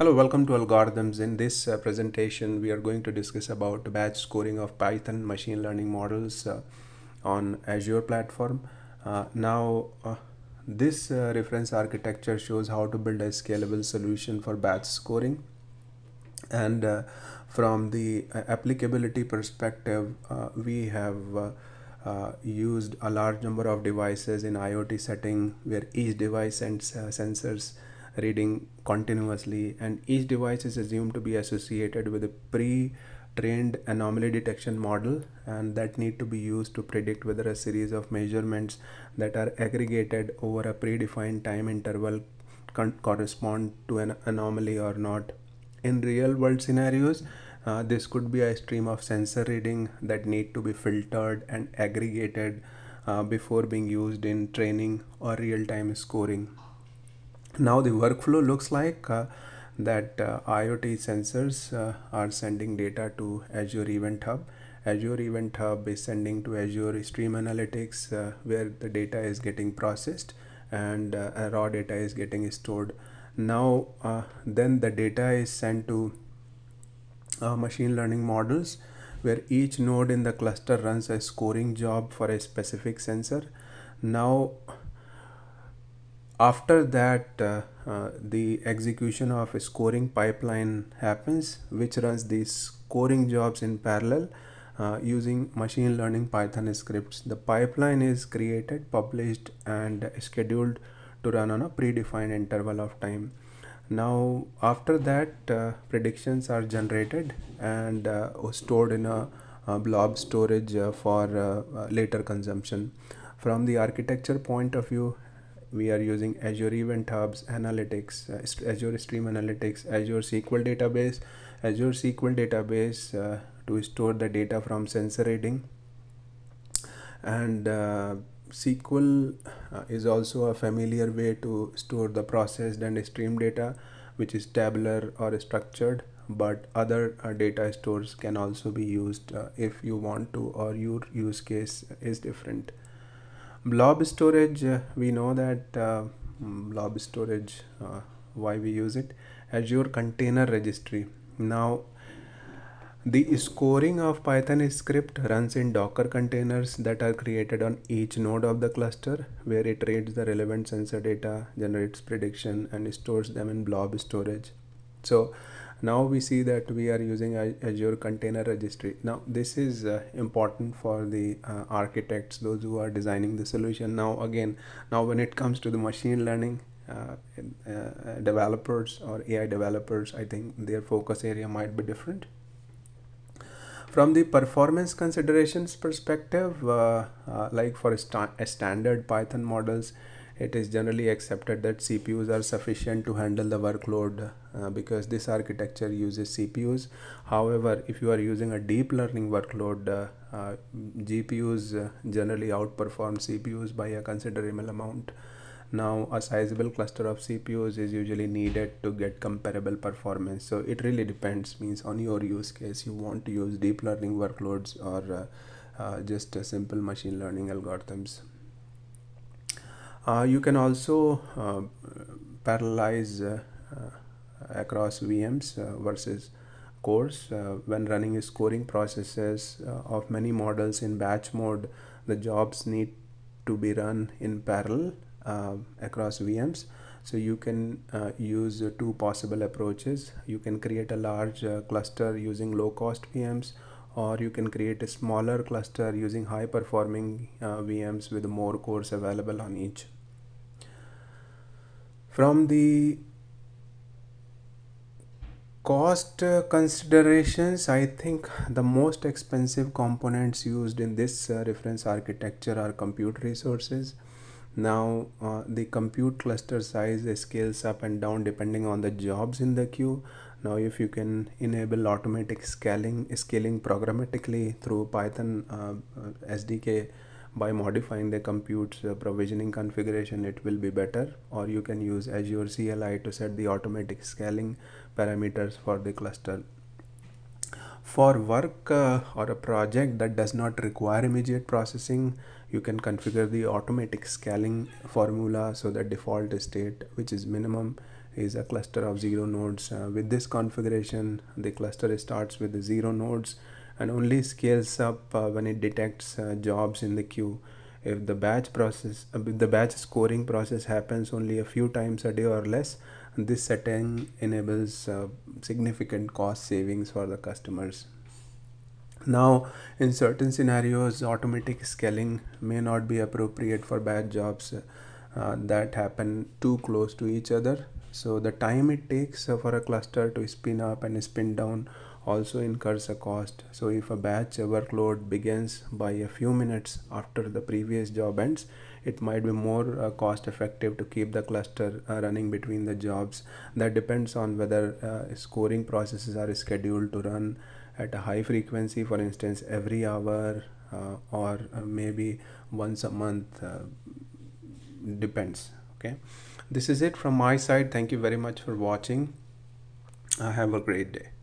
Hello, welcome to Algorithms. In this uh, presentation, we are going to discuss about batch scoring of Python machine learning models uh, on Azure platform. Uh, now, uh, this uh, reference architecture shows how to build a scalable solution for batch scoring. And uh, from the applicability perspective, we have uh, used a large number of devices in IoT setting where each device sends uh, sensors reading continuously and each device is assumed to be associated with a pre-trained anomaly detection model and that need to be used to predict whether a series of measurements that are aggregated over a predefined time interval correspond to an anomaly or not. In real world scenarios, uh, this could be a stream of sensor reading that need to be filtered and aggregated uh, before being used in training or real-time scoring now the workflow looks like uh, that uh, IoT sensors uh, are sending data to Azure Event Hub. Azure Event Hub is sending to Azure Stream Analytics where the data is getting processed and raw data is getting stored. Now then the data is sent to machine learning models where each node in the cluster runs a scoring job for a specific sensor. Now after that uh, uh, the execution of a scoring pipeline happens which runs these scoring jobs in parallel uh, using machine learning python scripts the pipeline is created published and scheduled to run on a predefined interval of time now after that uh, predictions are generated and uh, stored in a, a blob storage uh, for later consumption from the architecture point of view we are using Azure Event Hubs, Analytics, uh, Azure Stream Analytics, Azure SQL Database, Azure SQL Database uh, to store the data from sensor reading. And uh, SQL uh, is also a familiar way to store the processed and stream data, which is tabular or structured but other uh, data stores can also be used uh, if you want to or your use case is different blob storage uh, we know that uh, blob storage uh, why we use it as your container registry now the scoring of python script runs in docker containers that are created on each node of the cluster where it reads the relevant sensor data generates prediction and stores them in blob storage so now we see that we are using azure container registry now this is uh, important for the uh, architects those who are designing the solution now again now when it comes to the machine learning uh, uh developers or ai developers i think their focus area might be different from the performance considerations perspective uh, uh, like for sta standard python models it is generally accepted that CPUs are sufficient to handle the workload uh, because this architecture uses CPUs. However, if you are using a deep learning workload, uh, uh, GPUs uh, generally outperform CPUs by a considerable amount. Now, a sizable cluster of CPUs is usually needed to get comparable performance. So it really depends means on your use case, you want to use deep learning workloads or uh, uh, just simple machine learning algorithms. Uh, you can also uh, parallelize uh, across VMs versus cores when running scoring processes of many models in batch mode the jobs need to be run in parallel across VMs so you can uh, use two possible approaches. You can create a large uh, cluster using low cost VMs or you can create a smaller cluster using high performing uh, VMs with more cores available on each. From the cost uh, considerations i think the most expensive components used in this uh, reference architecture are compute resources now uh, the compute cluster size scales up and down depending on the jobs in the queue now if you can enable automatic scaling, scaling programmatically through Python uh, uh SDK by modifying the compute's uh, provisioning configuration, it will be better. Or you can use Azure CLI to set the automatic scaling parameters for the cluster for work uh, or a project that does not require immediate processing you can configure the automatic scaling formula so the default state which is minimum is a cluster of zero nodes. Uh, with this configuration, the cluster starts with the zero nodes and only scales up uh, when it detects uh, jobs in the queue. If the batch process, uh, the batch scoring process happens only a few times a day or less, this setting enables uh, significant cost savings for the customers. Now, in certain scenarios, automatic scaling may not be appropriate for batch jobs. Uh, that happen too close to each other so the time it takes uh, for a cluster to spin up and spin down also incurs a cost so if a batch workload begins by a few minutes after the previous job ends it might be more uh, cost effective to keep the cluster uh, running between the jobs that depends on whether uh, scoring processes are scheduled to run at a high frequency for instance every hour uh, or uh, maybe once a month depends okay this is it from my side thank you very much for watching i have a great day